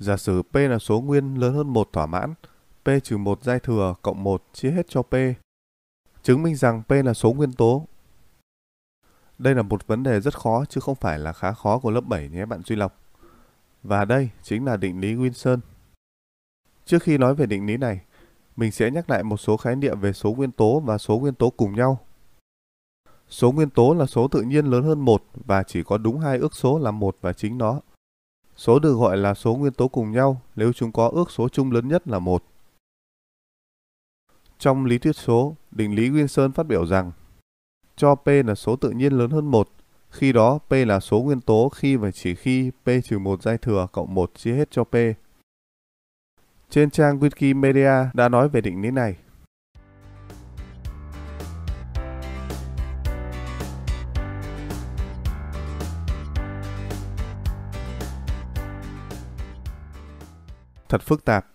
Giả sử P là số nguyên lớn hơn 1 thỏa mãn, P trừ 1 giai thừa cộng 1 chia hết cho P. Chứng minh rằng P là số nguyên tố. Đây là một vấn đề rất khó chứ không phải là khá khó của lớp 7 nhé bạn Duy Lộc. Và đây chính là định lý Wilson. Trước khi nói về định lý này, mình sẽ nhắc lại một số khái niệm về số nguyên tố và số nguyên tố cùng nhau. Số nguyên tố là số tự nhiên lớn hơn 1 và chỉ có đúng hai ước số là 1 và chính nó. Số được gọi là số nguyên tố cùng nhau nếu chúng có ước số chung lớn nhất là một. Trong lý thuyết số, định lý Wilson phát biểu rằng cho P là số tự nhiên lớn hơn 1, khi đó P là số nguyên tố khi và chỉ khi P-1 trừ dai thừa cộng 1 chia hết cho P. Trên trang Wikimedia đã nói về định lý này. thật phức tạp.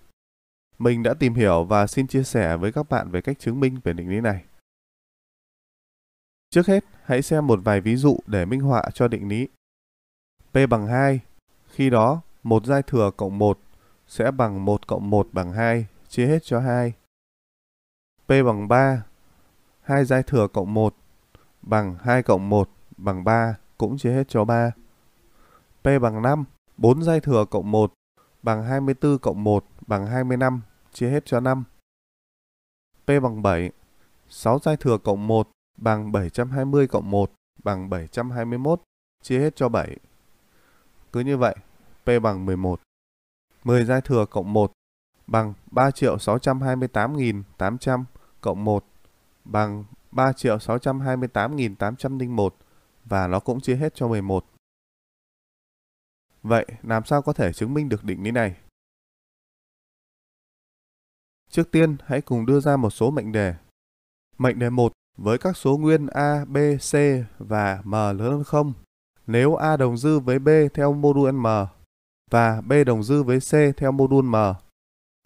Mình đã tìm hiểu và xin chia sẻ với các bạn về cách chứng minh về định lý này. Trước hết, hãy xem một vài ví dụ để minh họa cho định lý. P bằng 2, khi đó một giai thừa cộng 1 sẽ bằng 1 cộng 1 bằng 2, chia hết cho 2. P bằng 3, 2 giai thừa cộng 1 bằng 2 cộng 1 bằng 3, cũng chia hết cho 3. P bằng 5, 4 giai thừa cộng 1 bằng 24 cộng 1 bằng 25, chia hết cho 5. P bằng 7, 6 giai thừa cộng 1 bằng 720 cộng 1 bằng 721, chia hết cho 7. Cứ như vậy, P bằng 11. 10 giai thừa cộng 1 bằng 3 triệu 628.800 cộng 1 bằng 3 triệu 628.801 và nó cũng chia hết cho 11. Vậy làm sao có thể chứng minh được định lý này? Trước tiên, hãy cùng đưa ra một số mệnh đề. Mệnh đề 1 với các số nguyên A, B, C và M lớn hơn 0 nếu A đồng dư với B theo mô đun M và B đồng dư với C theo mô đun M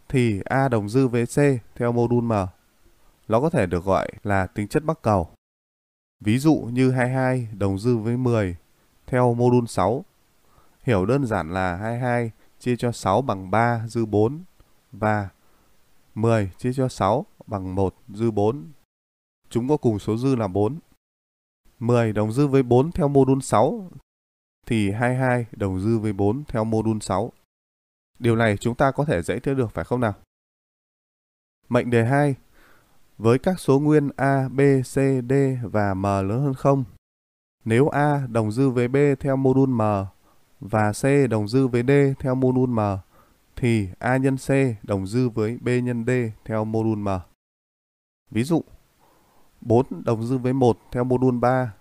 thì A đồng dư với C theo mô đun M. Nó có thể được gọi là tính chất bắc cầu. Ví dụ như 22 đồng dư với 10 theo mô đun 6 Hiểu đơn giản là 22 chia cho 6 bằng 3 dư 4 và 10 chia cho 6 bằng 1 dư 4. Chúng có cùng số dư là 4. 10 đồng dư với 4 theo mô đun 6 thì 22 đồng dư với 4 theo mô đun 6. Điều này chúng ta có thể dễ thấy được phải không nào? Mệnh đề 2 với các số nguyên A, B, C, D và M lớn hơn 0. Nếu A đồng dư với B theo mô đun M và C đồng dư với D theo mô đun M thì A nhân C đồng dư với B nhân D theo mô đun M. Ví dụ 4 đồng dư với 1 theo mô đun 3,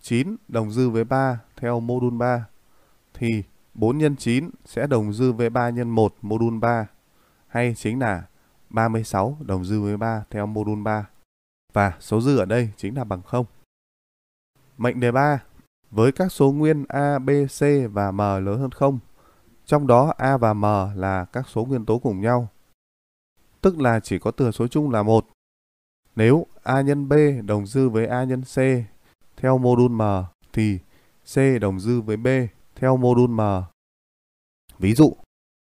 9 đồng dư với 3 theo mô đun 3 thì 4 nhân 9 sẽ đồng dư với 3 nhân 1 mô đun 3 hay chính là 36 đồng dư với 3 theo mô đun 3 và số dư ở đây chính là bằng 0. Mệnh đề 3 với các số nguyên A, B, C và M lớn hơn 0. Trong đó A và M là các số nguyên tố cùng nhau. Tức là chỉ có thừa số chung là một. Nếu A nhân B đồng dư với A nhân C theo mô đun M thì C đồng dư với B theo mô đun M. Ví dụ,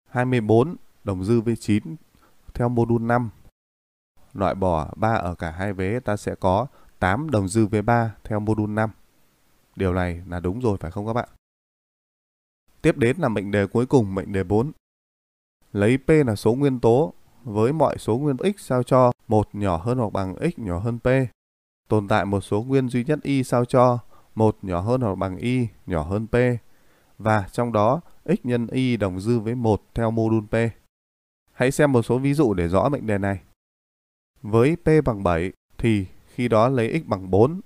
24 đồng dư với 9 theo mô đun 5. Loại bỏ 3 ở cả hai vế ta sẽ có 8 đồng dư với 3 theo mô đun 5. Điều này là đúng rồi phải không các bạn? Tiếp đến là mệnh đề cuối cùng, mệnh đề 4. Lấy P là số nguyên tố với mọi số nguyên x sao cho 1 nhỏ hơn hoặc bằng x nhỏ hơn P. Tồn tại một số nguyên duy nhất y sao cho 1 nhỏ hơn hoặc bằng y nhỏ hơn P. Và trong đó, x nhân y đồng dư với 1 theo mô đun P. Hãy xem một số ví dụ để rõ mệnh đề này. Với P bằng 7 thì khi đó lấy x bằng 4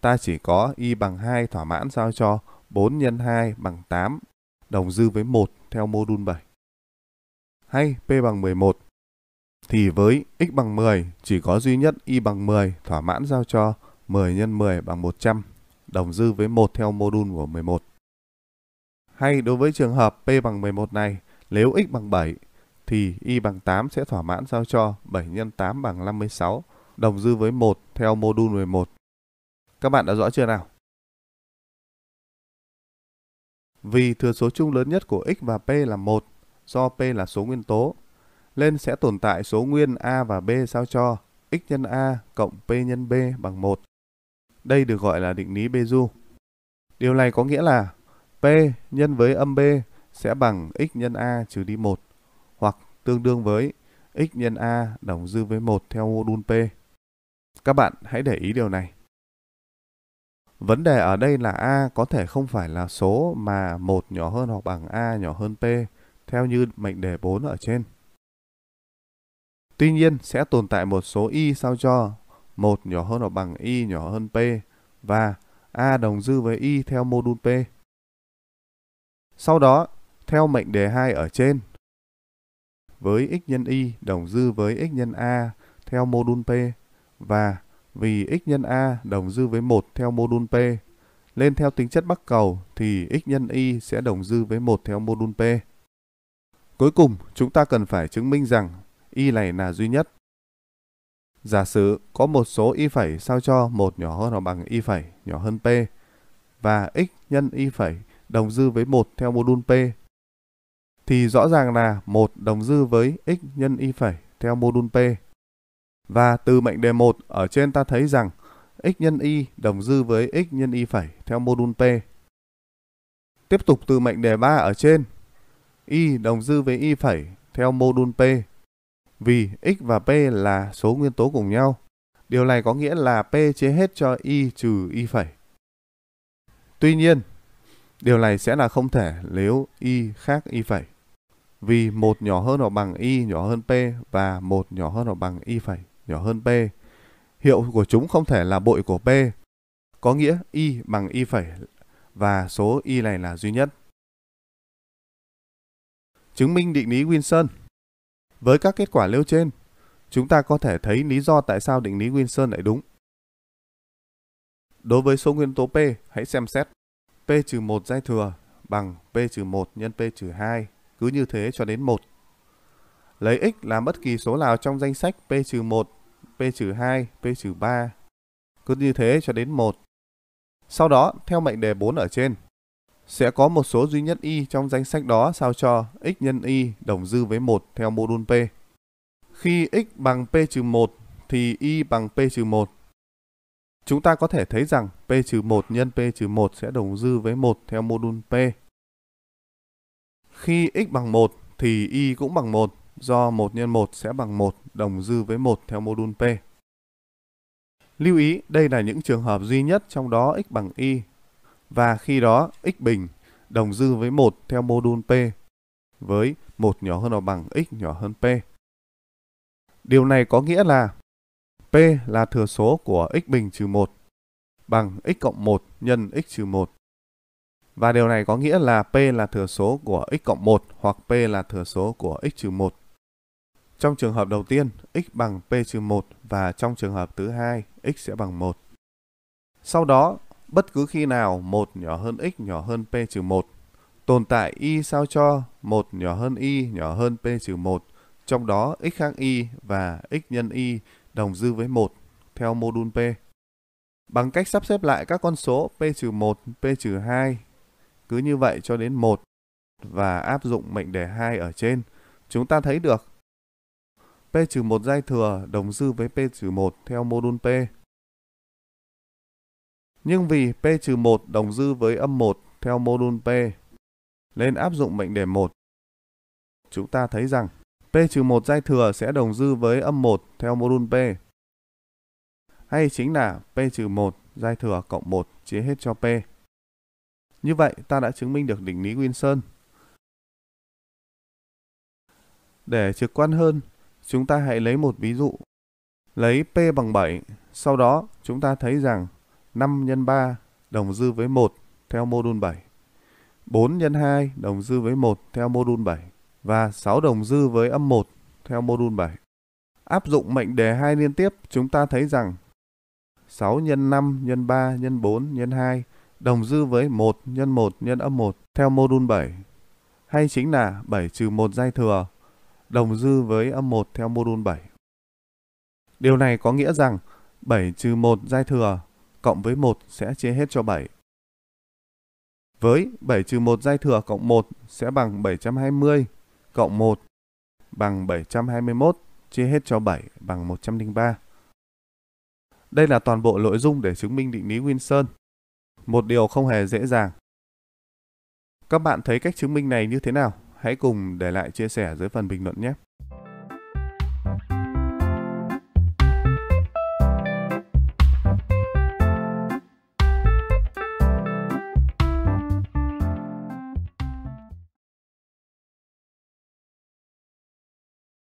ta chỉ có y bằng 2 thỏa mãn sao cho 4 x 2 bằng 8, đồng dư với 1 theo mô đun 7. Hay P bằng 11, thì với x bằng 10 chỉ có duy nhất y bằng 10 thỏa mãn giao cho 10 x 10 bằng 100, đồng dư với 1 theo mô đun của 11. Hay đối với trường hợp P bằng 11 này, nếu x bằng 7 thì y bằng 8 sẽ thỏa mãn giao cho 7 x 8 bằng 56, đồng dư với 1 theo mô đun 11. Các bạn đã rõ chưa nào? Vì thừa số chung lớn nhất của x và p là 1, do p là số nguyên tố, nên sẽ tồn tại số nguyên a và b sao cho x nhân a cộng p nhân b bằng 1. Đây được gọi là định lý Bezu. Điều này có nghĩa là p nhân với âm b sẽ bằng x nhân a trừ đi 1 hoặc tương đương với x nhân a đồng dư với 1 theo mô đun p. Các bạn hãy để ý điều này. Vấn đề ở đây là A có thể không phải là số mà 1 nhỏ hơn hoặc bằng A nhỏ hơn P, theo như mệnh đề 4 ở trên. Tuy nhiên, sẽ tồn tại một số Y sao cho 1 nhỏ hơn hoặc bằng Y nhỏ hơn P và A đồng dư với Y theo mô P. Sau đó, theo mệnh đề 2 ở trên, với x nhân y đồng dư với x nhân a theo mô p và vì x nhân a đồng dư với 1 theo mô đun p. Lên theo tính chất bắc cầu thì x nhân y sẽ đồng dư với 1 theo mô đun p. Cuối cùng, chúng ta cần phải chứng minh rằng y này là duy nhất. Giả sử có một số y phẩy sao cho 1 nhỏ hơn hoặc bằng y phẩy nhỏ hơn p và x nhân y phẩy đồng dư với 1 theo mô đun p thì rõ ràng là 1 đồng dư với x nhân y phẩy theo mô đun p. Và từ mệnh đề 1 ở trên ta thấy rằng x nhân y đồng dư với x nhân y phẩy theo mô đun P. Tiếp tục từ mệnh đề 3 ở trên, y đồng dư với y phẩy theo mô đun P. Vì x và P là số nguyên tố cùng nhau, điều này có nghĩa là P chia hết cho y trừ y phẩy. Tuy nhiên, điều này sẽ là không thể nếu y khác y phẩy. Vì 1 nhỏ hơn hoặc bằng y nhỏ hơn p và 1 nhỏ hơn hoặc bằng y phẩy nhỏ hơn P. Hiệu của chúng không thể là bội của P. Có nghĩa Y bằng Y phẩy và số Y này là duy nhất. Chứng minh định lý Wilson Với các kết quả nêu trên, chúng ta có thể thấy lý do tại sao định lý Wilson lại đúng. Đối với số nguyên tố P, hãy xem xét P-1 dây thừa bằng P-1 nhân P-2, cứ như thế cho đến 1. Lấy x là bất kỳ số nào trong danh sách P-1 P-2, P-3, cứ như thế cho đến 1. Sau đó, theo mệnh đề 4 ở trên, sẽ có một số duy nhất y trong danh sách đó sao cho x nhân y đồng dư với 1 theo mô đun p. Khi x bằng p-1 thì y bằng p-1. Chúng ta có thể thấy rằng p-1 nhân p-1 sẽ đồng dư với 1 theo mô đun p. Khi x bằng 1 thì y cũng bằng 1 do 1 x 1 sẽ bằng 1 đồng dư với 1 theo mô đun P. Lưu ý, đây là những trường hợp duy nhất trong đó x bằng y và khi đó x bình đồng dư với 1 theo mô đun P với 1 nhỏ hơn hoặc bằng x nhỏ hơn P. Điều này có nghĩa là P là thừa số của x bình trừ 1 bằng x cộng 1 nhân x trừ 1. Và điều này có nghĩa là P là thừa số của x cộng 1 hoặc P là thừa số của x trừ 1. Trong trường hợp đầu tiên, x bằng p-1 và trong trường hợp thứ hai, x sẽ bằng 1. Sau đó, bất cứ khi nào 1 nhỏ hơn x nhỏ hơn p-1, tồn tại y sao cho 1 nhỏ hơn y nhỏ hơn p-1, trong đó x khác y và x nhân y đồng dư với 1 theo mô đun p. Bằng cách sắp xếp lại các con số p-1, p-2 cứ như vậy cho đến 1 và áp dụng mệnh đề 2 ở trên, chúng ta thấy được P-1 dây thừa đồng dư với P-1 theo mô đun P. Nhưng vì P-1 đồng dư với âm 1 theo mô đun P, nên áp dụng mệnh đề 1. Chúng ta thấy rằng P-1 dây thừa sẽ đồng dư với âm 1 theo mô đun P. Hay chính là P-1 dây thừa cộng 1 chia hết cho P. Như vậy, ta đã chứng minh được định lý Winson. Để trực quan hơn, chúng ta hãy lấy một ví dụ. Lấy P bằng 7, sau đó chúng ta thấy rằng 5 x 3 đồng dư với 1 theo mô đun 7. 4 x 2 đồng dư với 1 theo mô đun 7 và 6 đồng dư với âm 1 theo mô đun 7. Áp dụng mệnh đề 2 liên tiếp, chúng ta thấy rằng 6 x 5 x 3 x 4 x 2 đồng dư với 1 x 1 x âm 1 theo mô đun 7 hay chính là 7 trừ 1 dây thừa đồng dư với âm 1 theo mô đun 7. Điều này có nghĩa rằng 7 trừ 1 giai thừa cộng với 1 sẽ chia hết cho 7. Với 7 trừ 1 giai thừa cộng 1 sẽ bằng 720 cộng 1 bằng 721 chia hết cho 7 bằng 103. Đây là toàn bộ nội dung để chứng minh định lý Winson. Một điều không hề dễ dàng. Các bạn thấy cách chứng minh này như thế nào? hãy cùng để lại chia sẻ dưới phần bình luận nhé.